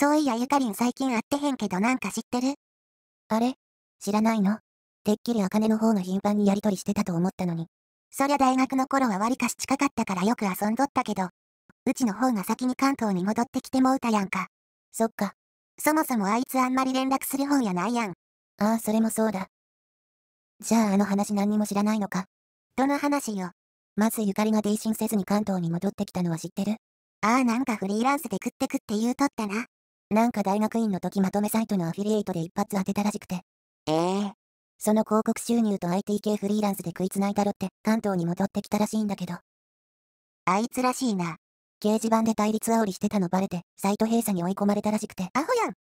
そういやゆかりん最近会ってへんけどなんか知ってるあれ知らないのてっきり茜の方が頻繁にやりとりしてたと思ったのに。そりゃ大学の頃はわりかし近かったからよく遊んどったけど、うちの方が先に関東に戻ってきてもうたやんか。そっか。そもそもあいつあんまり連絡する方やないやん。ああ、それもそうだ。じゃああの話何にも知らないのか。どの話よ。まずゆかりが転身せずに関東に戻ってきたのは知ってるああ、なんかフリーランスで食ってくって言うとったな。なんか大学院の時まとめサイトのアフィリエイトで一発当てたらしくて。ええー、その広告収入と IT 系フリーランスで食いつないだろって関東に戻ってきたらしいんだけど。あいつらしいな。掲示板で対立煽りしてたのバレて、サイト閉鎖に追い込まれたらしくて。アホやん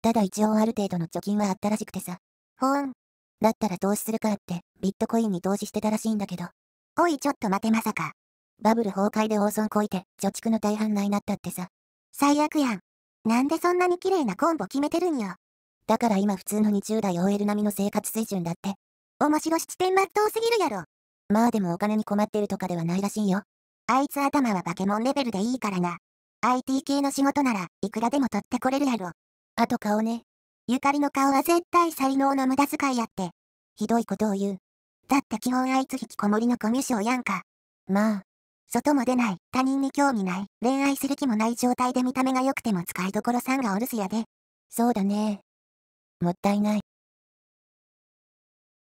ただ一応ある程度の貯金はあったらしくてさ。ほーん。だったら投資するかって、ビットコインに投資してたらしいんだけど。おいちょっと待てまさか。バブル崩壊で大損こいて、貯蓄の大半ないなったってさ。最悪やん。なんでそんなに綺麗なコンボ決めてるんよ。だから今普通の20代 OL 並みの生活水準だって。面白地点まっとうすぎるやろ。まあでもお金に困ってるとかではないらしいよ。あいつ頭はバケモンレベルでいいからな。IT 系の仕事ならいくらでも取ってこれるやろ。あと顔ね。ゆかりの顔は絶対才能の無駄遣いやって。ひどいことを言う。だって基本あいつ引きこもりのコミュ障やんか。まあ、外も出ない、他人に興味ない、恋愛する気もない状態で見た目が良くても使いどころさんがお留守やで。そうだね。もったいない。